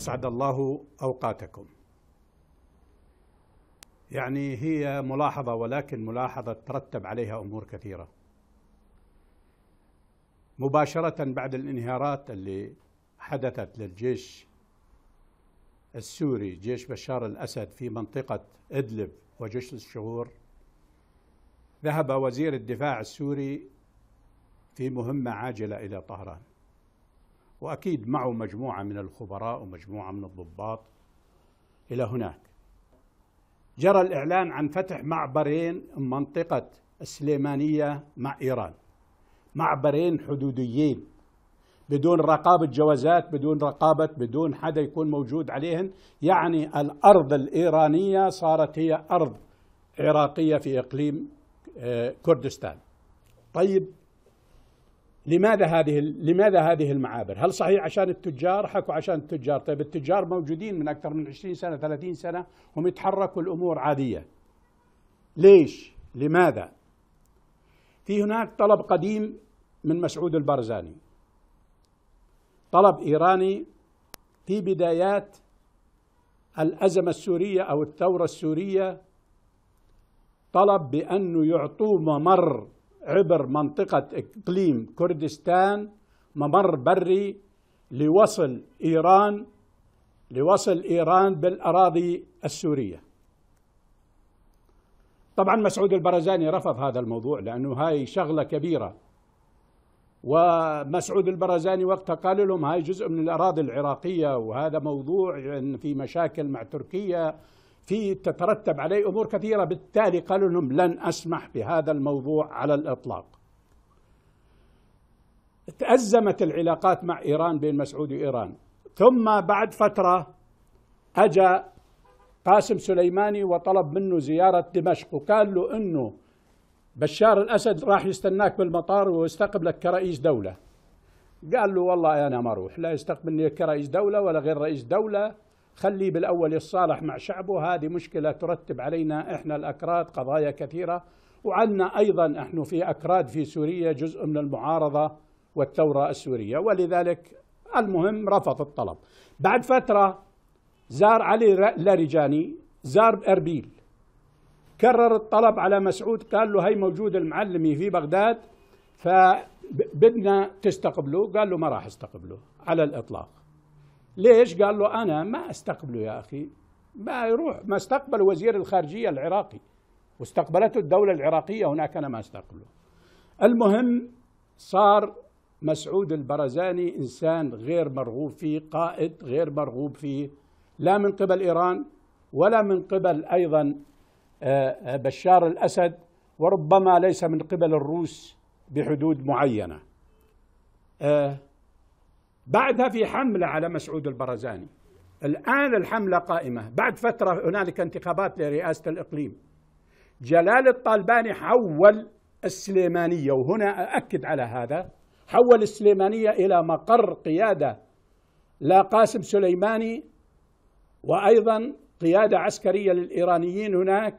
أسعد الله أوقاتكم يعني هي ملاحظة ولكن ملاحظة ترتب عليها أمور كثيرة مباشرة بعد الانهيارات اللي حدثت للجيش السوري جيش بشار الأسد في منطقة إدلب وجيش الشهور ذهب وزير الدفاع السوري في مهمة عاجلة إلى طهران وأكيد معه مجموعة من الخبراء ومجموعة من الضباط إلى هناك جرى الإعلان عن فتح معبرين منطقة السليمانية مع إيران معبرين حدوديين بدون رقابة جوازات بدون رقابة بدون حدا يكون موجود عليهن يعني الأرض الإيرانية صارت هي أرض عراقية في إقليم آه، كردستان طيب لماذا هذه لماذا هذه المعابر؟ هل صحيح عشان التجار؟ حكوا عشان التجار، طيب التجار موجودين من اكثر من 20 سنه 30 سنه هم يتحركوا الامور عاديه. ليش؟ لماذا؟ في هناك طلب قديم من مسعود البرزاني. طلب ايراني في بدايات الازمه السوريه او الثوره السوريه طلب بانه يعطوه ممر عبر منطقة إقليم كردستان ممر بري لوصل إيران لوصل إيران بالأراضي السورية طبعا مسعود البرزاني رفض هذا الموضوع لأنه هاي شغلة كبيرة ومسعود البرزاني وقتها قال لهم هاي جزء من الأراضي العراقية وهذا موضوع أن في مشاكل مع تركيا في تترتب عليه أمور كثيرة بالتالي قالوا لهم لن أسمح بهذا الموضوع على الإطلاق تأزمت العلاقات مع إيران بين مسعود وإيران ثم بعد فترة أجا قاسم سليماني وطلب منه زيارة دمشق وقال له أنه بشار الأسد راح يستناك بالمطار ويستقبلك كرئيس دولة قال له والله أنا ما أروح لا يستقبلني كرئيس دولة ولا غير رئيس دولة خليه بالأول يتصالح مع شعبه هذه مشكلة ترتب علينا إحنا الأكراد قضايا كثيرة وعنا أيضا نحن في أكراد في سوريا جزء من المعارضة والثورة السورية ولذلك المهم رفض الطلب بعد فترة زار علي لاريجاني زار بأربيل كرر الطلب على مسعود قال له هي موجود المعلمي في بغداد فبدنا تستقبله قال له ما راح استقبله على الإطلاق ليش؟ قال له أنا ما أستقبله يا أخي ما يروح ما استقبل وزير الخارجية العراقي واستقبلته الدولة العراقية هناك أنا ما استقبله المهم صار مسعود البرزاني إنسان غير مرغوب فيه قائد غير مرغوب فيه لا من قبل إيران ولا من قبل أيضا آه، بشار الأسد وربما ليس من قبل الروس بحدود معينة آه، بعدها في حملة على مسعود البرزاني الآن الحملة قائمة بعد فترة هنالك انتخابات لرئاسة الإقليم جلال الطالباني حول السليمانية وهنا أأكد على هذا حول السليمانية إلى مقر قيادة لا قاسم سليماني وأيضا قيادة عسكرية للإيرانيين هناك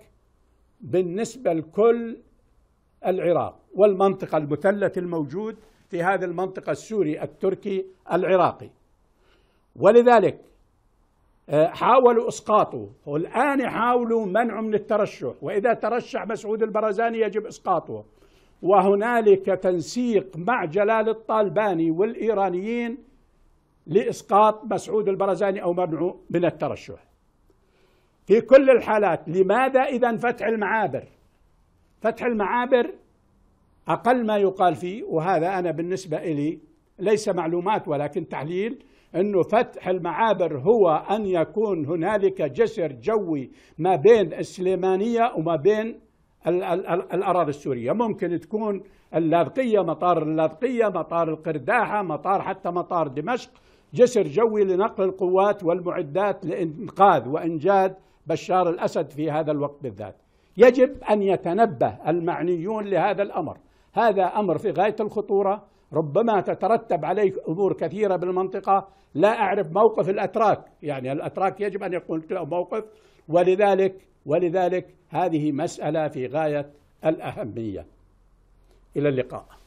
بالنسبة لكل العراق والمنطقة المثلث الموجود في هذه المنطقة السوري التركي العراقي ولذلك آه، حاولوا اسقاطه والان يحاولوا منعه من الترشح واذا ترشح مسعود البرزاني يجب اسقاطه وهنالك تنسيق مع جلال الطالباني والايرانيين لاسقاط مسعود البرزاني او منعه من الترشح في كل الحالات لماذا اذا فتح المعابر فتح المعابر أقل ما يقال فيه وهذا أنا بالنسبة إلي ليس معلومات ولكن تحليل أنه فتح المعابر هو أن يكون هنالك جسر جوي ما بين السليمانية وما بين الـ الـ الـ الأراضي السورية ممكن تكون اللاذقية مطار اللاذقية مطار القرداحة مطار حتى مطار دمشق جسر جوي لنقل القوات والمعدات لإنقاذ وإنجاد بشار الأسد في هذا الوقت بالذات يجب أن يتنبه المعنيون لهذا الأمر هذا أمر في غاية الخطورة ربما تترتب عليه أمور كثيرة بالمنطقة لا أعرف موقف الأتراك يعني الأتراك يجب أن يكون له موقف ولذلك ولذلك هذه مسألة في غاية الأهمية إلى اللقاء